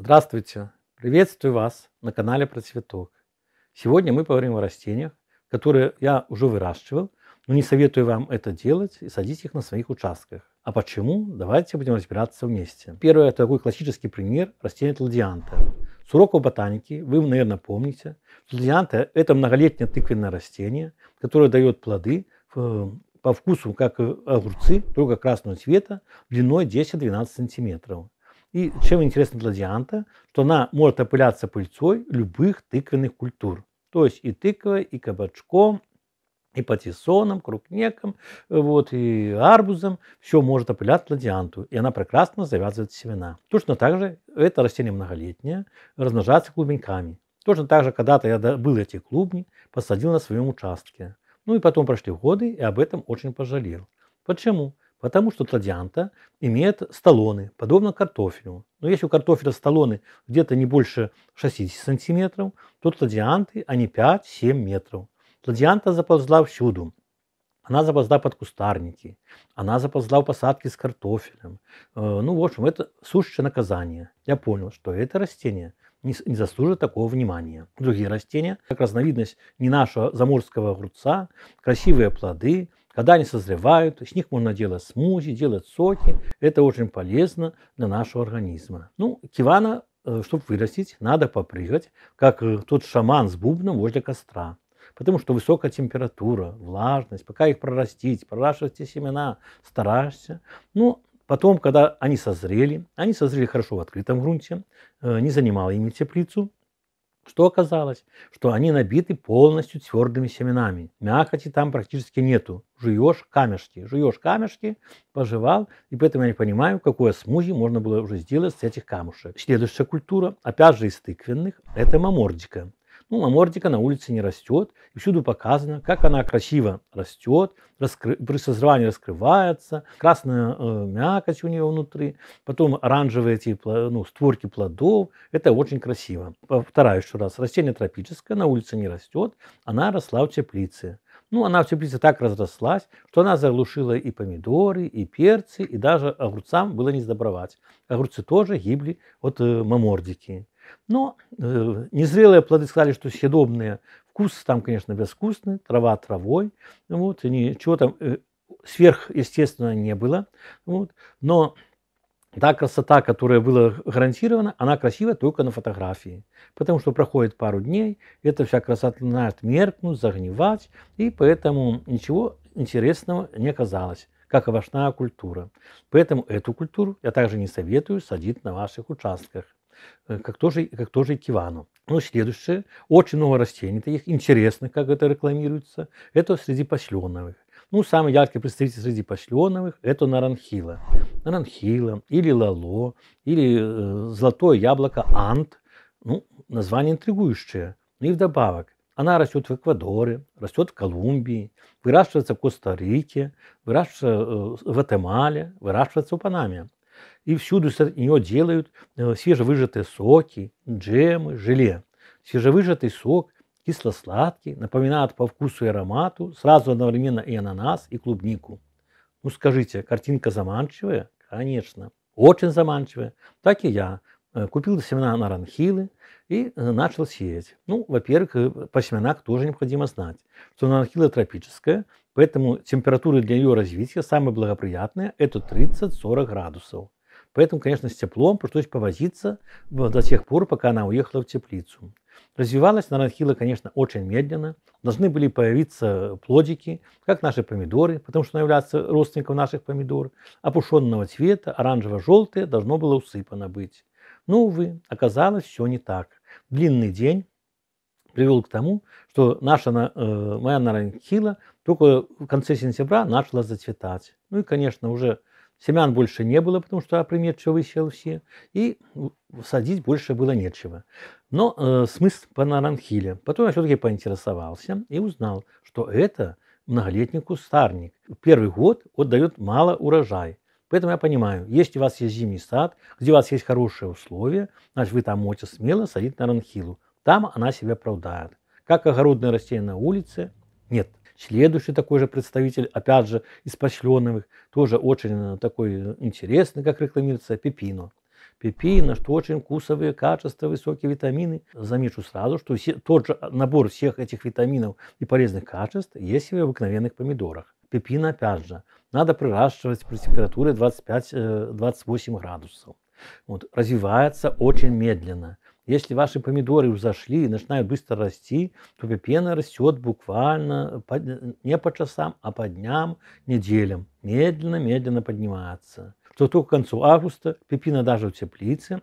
Здравствуйте! Приветствую вас на канале про Сегодня мы поговорим о растениях, которые я уже выращивал, но не советую вам это делать и садить их на своих участках. А почему? Давайте будем разбираться вместе. Первое, это такой классический пример растения тладианта. С уроков ботаники вы, наверное, помните, тладианта – это многолетнее тыквенное растение, которое дает плоды э, по вкусу, как огурцы, только красного цвета, длиной 10-12 сантиметров. И чем интересна гладианта, что она может опыляться пыльцой любых тыквенных культур. То есть и тыквой, и кабачком, и патиссоном, крупнеком, вот, и арбузом. Все может опылять гладианту, и она прекрасно завязывает семена. Точно так же это растение многолетнее, размножается клубеньками. Точно так же когда-то я был эти клубни, посадил на своем участке. Ну и потом прошли годы, и об этом очень пожалел. Почему? Потому что традианта имеет столоны, подобно картофелю. Но если у картофеля столоны где-то не больше 60 сантиметров, то традианты они 5-7 метров. Традианта заползла всюду. Она заползла под кустарники, она заползла в посадки с картофелем. Э, ну, в общем, это сущее наказание. Я понял, что это растение не, не заслуживает такого внимания. Другие растения, как разновидность не нашего заморского огурца, красивые плоды, когда они созревают, из них можно делать смузи, делать соки. Это очень полезно для нашего организма. Ну, кивана, э, чтобы вырастить, надо попрыгать, как э, тот шаман с бубном возле костра. Потому что высокая температура, влажность, пока их прорастить, проращивать те семена, стараешься. Ну, потом, когда они созрели, они созрели хорошо в открытом грунте, э, не занимала ими теплицу, что оказалось? Что они набиты полностью твердыми семенами. Мякоти там практически нету. Жуешь камешки. Жуешь камешки, пожевал, и поэтому я не понимаю, какое смузи можно было уже сделать с этих камушек. Следующая культура, опять же из тыквенных, это мамордика. Ну, мамордика на улице не растет, и всюду показано, как она красиво растет, раскры... при созревании раскрывается, красная э, мякоть у нее внутри, потом оранжевые эти ну, створки плодов. Это очень красиво. Повторяю еще раз, растение тропическое, на улице не растет, она росла в теплице. Ну, она в теплице так разрослась, что она заглушила и помидоры, и перцы, и даже огурцам было не сдобровать. Огурцы тоже гибли от э, мамордики. Но э, незрелые плоды сказали, что съедобные. Вкус там, конечно, безвкусный, трава травой. Вот, и ничего там э, сверхъестественного не было. Вот, но та красота, которая была гарантирована, она красивая только на фотографии. Потому что проходит пару дней, эта вся красота начинает меркнуть, загнивать, и поэтому ничего интересного не оказалось как овощная культура. Поэтому эту культуру я также не советую садить на ваших участках. Э, как тоже, как тоже и кивану Ну, следующее, очень много растений таких интересных, как это рекламируется, это среди посленовых. Ну, самый яркий представитель среди посленовых – это наранхила. Наранхила или лало, или э, золотое яблоко ант. Ну, название интригующее. Ну и вдобавок, она растет в Эквадоре, растет в Колумбии, выращивается в Коста-Рике, выращивается э, в Гватемале, выращивается в Панаме и всюду из нее делают э, свежевыжатые соки, джемы, желе. Свежевыжатый сок кисло-сладкий, напоминает по вкусу и аромату сразу одновременно и ананас, и клубнику. Ну скажите, картинка заманчивая? Конечно, очень заманчивая. Так и я э, купил семена наранхилы и э, начал сеять. Ну, во-первых, по семенам тоже необходимо знать, что наранхила тропическая, поэтому температура для ее развития самая благоприятная – это 30-40 градусов. Поэтому, конечно, с теплом пришлось повозиться до тех пор, пока она уехала в теплицу. Развивалась наранхила, конечно, очень медленно. Должны были появиться плодики, как наши помидоры, потому что она является родственником наших помидор. Опушенного цвета, оранжево-желтое должно было усыпано быть. Но, увы, оказалось все не так. Длинный день привел к тому, что наша, э, моя наранхила только в конце сентября начала зацветать. Ну и, конечно, уже Семян больше не было, потому что оприметчиво высел все, и садить больше было нечего. Но э, смысл панаранхиля. Потом я все-таки поинтересовался и узнал, что это многолетний кустарник. Первый год отдает мало урожай. Поэтому я понимаю, если у вас есть зимний сад, где у вас есть хорошие условия, значит вы там можете смело садить наранхилу. Там она себя оправдает. Как огородное растение на улице? Нет. Следующий такой же представитель, опять же, из пошленных, тоже очень э, такой э, интересный, как рекламируется, пепино. Пепино, что очень вкусовые качества, высокие витамины. Замечу сразу, что все, тот же э, набор всех этих витаминов и полезных качеств есть и в обыкновенных помидорах. Пепино, опять же, надо приращивать при температуре 25-28 градусов. Вот, развивается очень медленно. Если ваши помидоры взошли и начинают быстро расти, то пена растет буквально э, не по часам, а по дням, неделям. Медленно-медленно поднимается. То только к концу августа пепина даже в теплице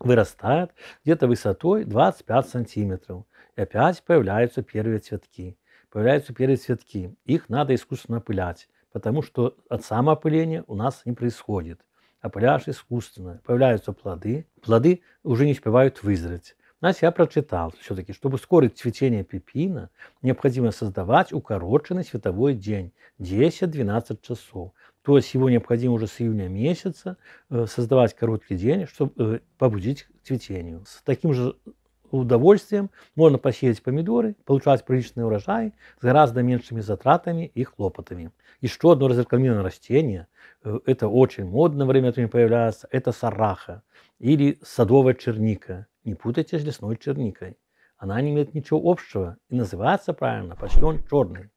вырастает где-то высотой 25 сантиметров. И опять появляются первые цветки. Появляются первые цветки. Их надо искусственно опылять, потому что от самоопыления у нас не происходит а пляж искусственно. Появляются плоды, плоды уже не успевают вызреть. Знаете, я прочитал все-таки, чтобы ускорить цветение пепина, необходимо создавать укороченный световой день 10-12 часов. То есть его необходимо уже с июня месяца э, создавать короткий день, чтобы э, побудить к цветению. С таким же удовольствием можно посеять помидоры, получать приличный урожай с гораздо меньшими затратами и хлопотами. Еще одно разрекламированное растение, э, это очень модно время от времени появляется, это сараха или садовая черника. Не путайте с лесной черникой. Она не имеет ничего общего и называется правильно почтен черный.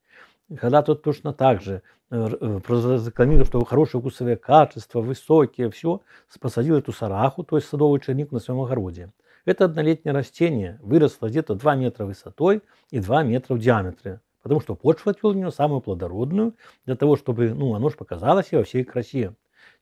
Когда тут точно так же э, разрекламировал, э, что хорошее вкусовое качество, высокие, все, посадил эту сараху, то есть садовую чернику на своем огороде. Это однолетнее растение выросло где-то 2 метра высотой и 2 метра в диаметре, потому что почва отвел в нее самую плодородную, для того, чтобы ну, оно же показалось и во всей красе.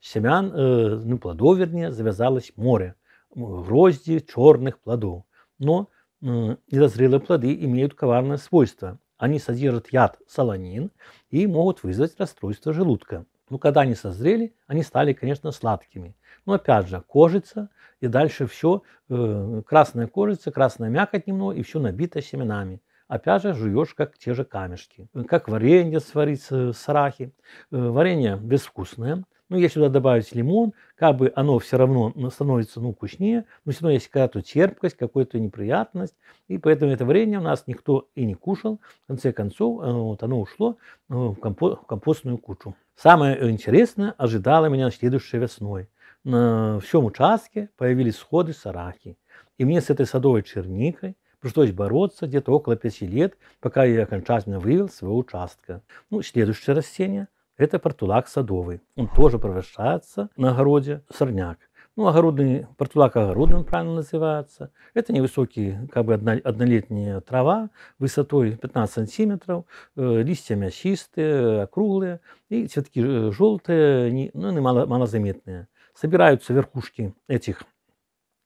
Семян, э, ну, плодов, вернее, завязалось море, грозди черных плодов. Но э, недозрелые плоды имеют коварное свойство. Они содержат яд солонин и могут вызвать расстройство желудка. Но ну, когда они созрели, они стали, конечно, сладкими. Но опять же, кожица, и дальше все, э, красная кожица, красная мякоть немного, и все набито семенами. Опять же, жуешь, как те же камешки. Как варенье сварить с сарахи. Э, варенье безвкусное – но ну, если туда добавить лимон, как бы оно все равно становится ну, вкуснее, но все равно есть какая-то терпкость, какая-то неприятность. И поэтому это варенье у нас никто и не кушал. В конце концов, вот оно ушло э, в, компо в компостную кучу. Самое интересное ожидало меня следующей весной. На всем участке появились сходы сарахи. И мне с этой садовой черникой пришлось бороться где-то около пяти лет, пока я окончательно вывел своего участка. Ну, следующее растение – это портулак садовый. Он тоже превращается на огороде сорняк. Ну, огородный, портулак огородным правильно называется. Это невысокие, как бы однолетняя трава, высотой 15 сантиметров, э, листья мясистые, округлые, и цветки желтые, не, ну, не мало, малозаметные. Собираются верхушки этих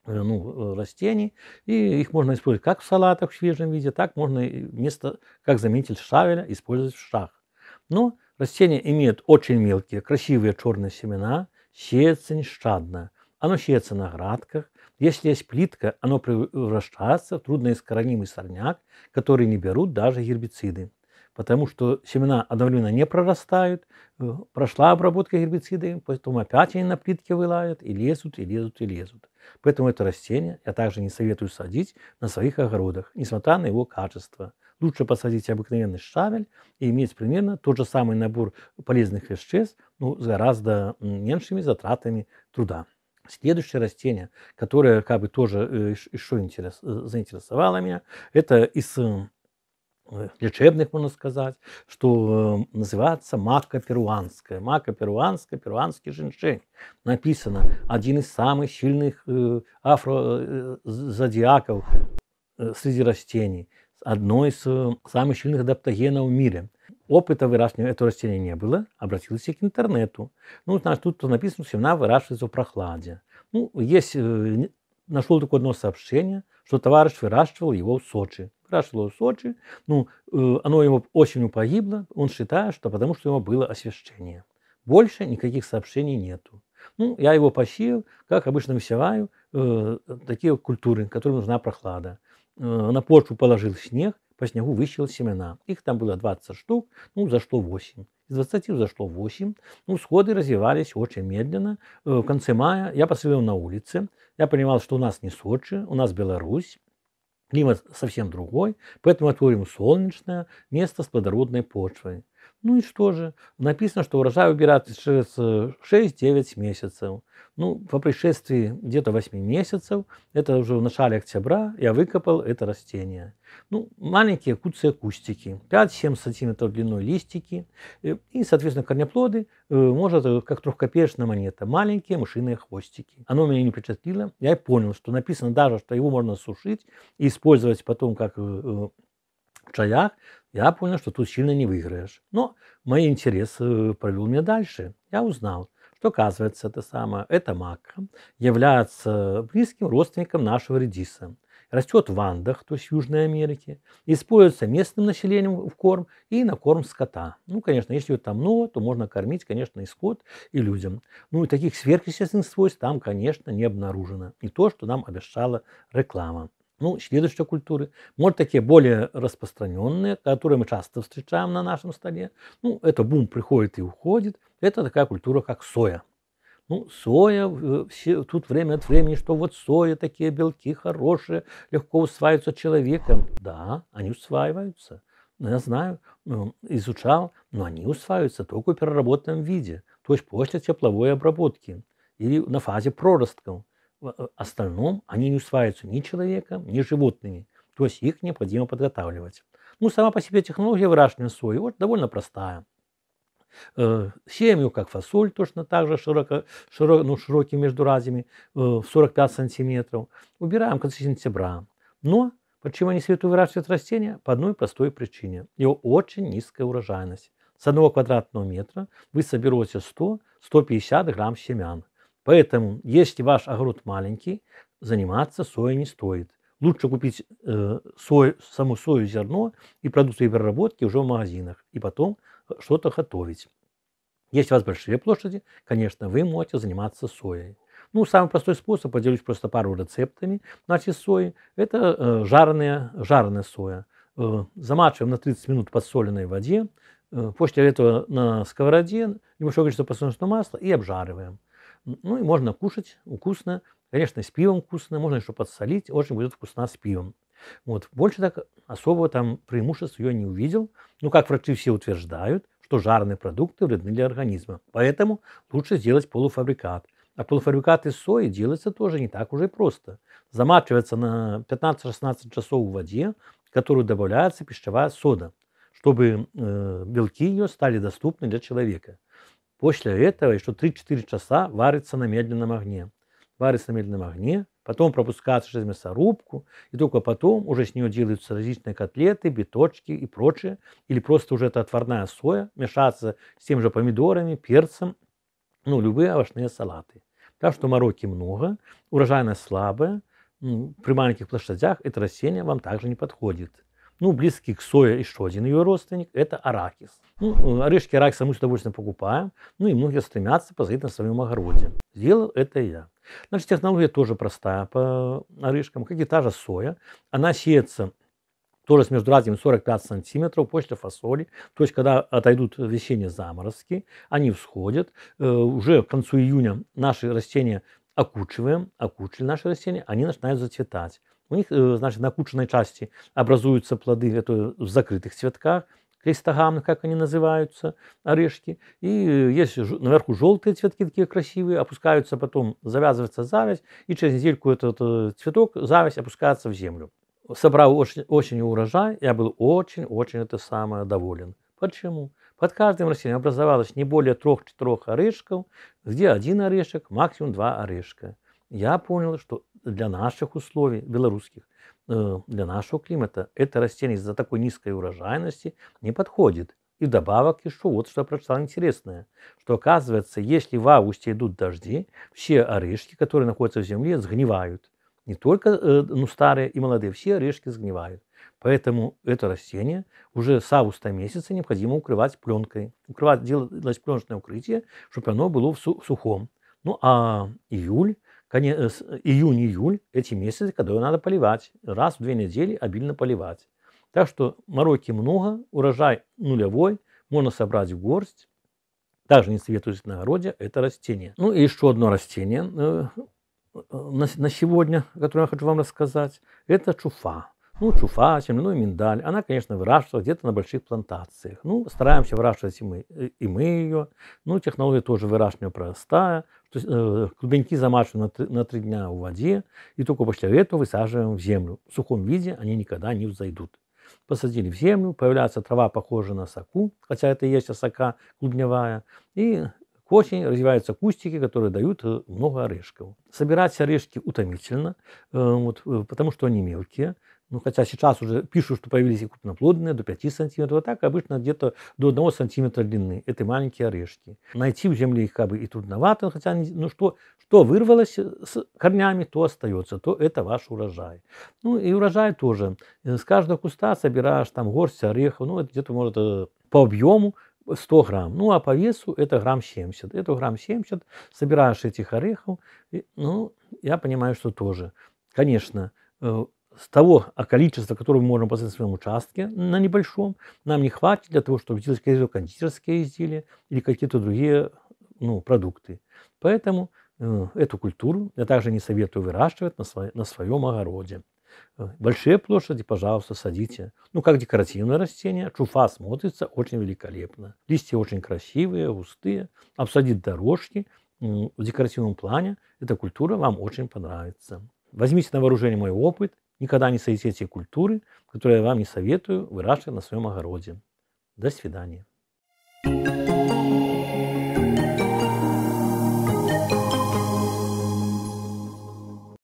э, ну, растений, и их можно использовать как в салатах в свежем виде, так можно вместо, как заметил шавеля, использовать в шах. Но Растение имеет очень мелкие, красивые черные семена, сеется нещадно. Оно сеется на градках. Если есть плитка, оно превращается в трудноискоренимый сорняк, который не берут даже гербициды. Потому что семена одновременно не прорастают, э, прошла обработка гербицидами, поэтому опять они на плитке вылают и лезут, и лезут, и лезут. Поэтому это растение я также не советую садить на своих огородах, несмотря на его качество лучше посадить обыкновенный штабель и иметь примерно тот же самый набор полезных веществ, но ну, с гораздо меньшими затратами труда. Следующее растение, которое как бы тоже э, еще интерес, э, заинтересовало меня, это из э, лечебных, можно сказать, что называется мака перуанская. Мака перуанская, перуанский женьшень. Написано, один из самых сильных афрозодиаков среди растений одно из э, самых сильных адаптогенов в мире. Опыта выращивания этого растения не было, обратился к интернету. Ну, значит, тут написано, что семена выращивается в прохладе. Ну, есть, э, нашел только одно сообщение, что товарищ выращивал его в Сочи. Выращивал в Сочи, ну, э, оно его осенью погибло, он считает, что потому что у него было освещение. Больше никаких сообщений нету. Ну, я его посеял, как обычно высеваю, э, такие культуры, которым нужна прохлада. Э, на почву положил снег, по снегу выщил семена. Их там было 20 штук, ну, зашло 8. Из 20 зашло 8. Ну, сходы развивались очень медленно. Э, в конце мая я посидел на улице. Я понимал, что у нас не Сочи, у нас Беларусь. Климат совсем другой, поэтому отворим солнечное место с плодородной почвой. Ну и что же? Написано, что урожай убирать через 6-9 э, месяцев. Ну, по пришествии где-то 8 месяцев, это уже в начале октября, я выкопал это растение. Ну, маленькие куцые кустики, 5-7 сантиметров длиной листики. Э, и, соответственно, корнеплоды, э, может, как трехкопеечная монета, маленькие мышиные хвостики. Оно меня не впечатлило. Я понял, что написано даже, что его можно сушить и использовать потом как в чаях, я понял, что тут сильно не выиграешь. Но мой интерес э, провел меня дальше. Я узнал, что, оказывается, это самое, это макка является близким родственником нашего редиса. Растет в Андах, то есть в Южной Америке, используется местным населением в корм и на корм скота. Ну, конечно, если ее там много, то можно кормить, конечно, и скот, и людям. Ну, и таких сверхъестественных свойств там, конечно, не обнаружено. не то, что нам обещала реклама ну, шведской культуры. Может, такие более распространенные, которые мы часто встречаем на нашем столе. Ну, это бум приходит и уходит. Это такая культура, как соя. Ну, соя, все, тут время от времени, что вот соя, такие белки хорошие, легко усваиваются человеком. Да, они усваиваются. Но ну, я знаю, ну, изучал, но они усваиваются только в переработанном виде, то есть после тепловой обработки или на фазе проростков в э, остальном они не усваиваются ни человеком, ни животными. То есть их необходимо подготавливать. Ну, сама по себе технология выращивания сои вот, довольно простая. Э, сеем как фасоль, точно так же широко, широ, ну, широкими междуразями, э, 45 сантиметров. Убираем концы сентября. Но почему они советую выращивать растения? По одной простой причине. Его очень низкая урожайность. С одного квадратного метра вы соберете 100-150 грамм семян. Поэтому, если ваш огород маленький, заниматься соей не стоит. Лучше купить э, сою, саму сою, зерно и продукты переработки уже в магазинах, и потом э, что-то готовить. Если у вас большие площади, конечно, вы можете заниматься соей. Ну, самый простой способ, поделюсь просто пару рецептами нашей сои, это э, жареная, жареная соя. Э, замачиваем на 30 минут в подсоленной воде, э, после этого на сковороде небольшое количество подсолнечного масла и обжариваем. Ну и можно кушать вкусно. Конечно, с пивом вкусно, можно еще подсолить, очень будет вкусно с пивом. Вот. Больше так особого там преимуществ ее не увидел. Ну, как врачи все утверждают, что жарные продукты вредны для организма. Поэтому лучше сделать полуфабрикат. А полуфабрикат из сои делается тоже не так уже и просто. Замачивается на 15-16 часов в воде, в которую добавляется пищевая сода, чтобы э, белки ее стали доступны для человека. После этого еще 3-4 часа варится на медленном огне. Варится на медленном огне, потом пропускается через мясорубку, и только потом уже с нее делаются различные котлеты, биточки и прочее, или просто уже это отварная соя, мешается с тем же помидорами, перцем, ну, любые овощные салаты. Так что мороки много, урожайность слабая, при маленьких площадях это растение вам также не подходит. Ну, близкий к сое еще один ее родственник – это арахис. Ну, орешки арахиса мы с удовольствием покупаем, ну и многие стремятся посадить на своем огороде. Сделал это я. Значит, технология тоже простая по орешкам, как и та же соя. Она сеется тоже с междуразьем 45 сантиметров, после фасоли. То есть, когда отойдут весенние заморозки, они всходят. Э, уже к концу июня наши растения окучиваем, окучили наши растения, они начинают зацветать у них значит, на кучной части образуются плоды, это в закрытых цветках, крестогамных, как они называются, орешки. И есть наверху желтые цветки такие красивые, опускаются потом, завязывается завязь, и через недельку этот, этот цветок, завязь опускается в землю. Собрал очень, очень урожай, я был очень-очень это самое доволен. Почему? Под каждым растением образовалось не более трех-четырех орешков, где один орешек, максимум два орешка я понял, что для наших условий, белорусских, э, для нашего климата это растение из-за такой низкой урожайности не подходит. И вдобавок еще вот что я прочитал интересное, что оказывается, если в августе идут дожди, все орешки, которые находятся в земле, сгнивают. Не только э, ну, старые и молодые, все орешки сгнивают. Поэтому это растение уже с августа месяца необходимо укрывать пленкой. Укрывать, делать пленочное укрытие, чтобы оно было в сухом. Ну а июль Э, э, июнь-июль – эти месяцы, которые надо поливать. Раз в две недели обильно поливать. Так что мороки много, урожай нулевой, можно собрать в горсть. Также не советуюсь на огороде, это растение. Ну и еще одно растение э, на, на сегодня, которое я хочу вам рассказать, это чуфа ну, чуфа, земляной миндаль. Она, конечно, выращивается где-то на больших плантациях. Ну, стараемся выращивать и мы, э, и мы ее. Ну, технология тоже выращивания простая. То есть, э, клубеньки замачиваем на, на три дня в воде, и только после этого высаживаем в землю. В сухом виде они никогда не взойдут. Посадили в землю, появляется трава, похожая на соку, хотя это и есть осока клубневая, и к осени развиваются кустики, которые дают э, много орешков. Собирать орешки утомительно, э, вот, э, потому что они мелкие. Ну, хотя сейчас уже пишут, что появились и крупноплодные до 5 сантиметров, а так обычно где-то до 1 сантиметра длины. Это маленькие орешки. Найти в земле их как бы и трудновато, хотя ну, что, что вырвалось с корнями, то остается, то это ваш урожай. Ну и урожай тоже. Э, с каждого куста собираешь там горсть орехов, ну, это где-то может э, по объему 100 грамм. Ну, а по весу это грамм 70. Это грамм 70. Собираешь этих орехов. И, ну, я понимаю, что тоже. Конечно, э, с того а количества, которое мы можем посадить на своем участке, на небольшом, нам не хватит для того, чтобы сделать какие-то кондитерские изделия или какие-то другие ну, продукты. Поэтому э, эту культуру я также не советую выращивать на, сво- на своем огороде. Э, большие площади, пожалуйста, садите. Ну, как декоративное растение, чуфа смотрится очень великолепно. Листья очень красивые, густые. Обсадить дорожки в декоративном плане, эта культура вам очень понравится. Возьмите на вооружение мой опыт Никогда не садите культуры, которые я вам не советую выращивать на своем огороде. До свидания. thank you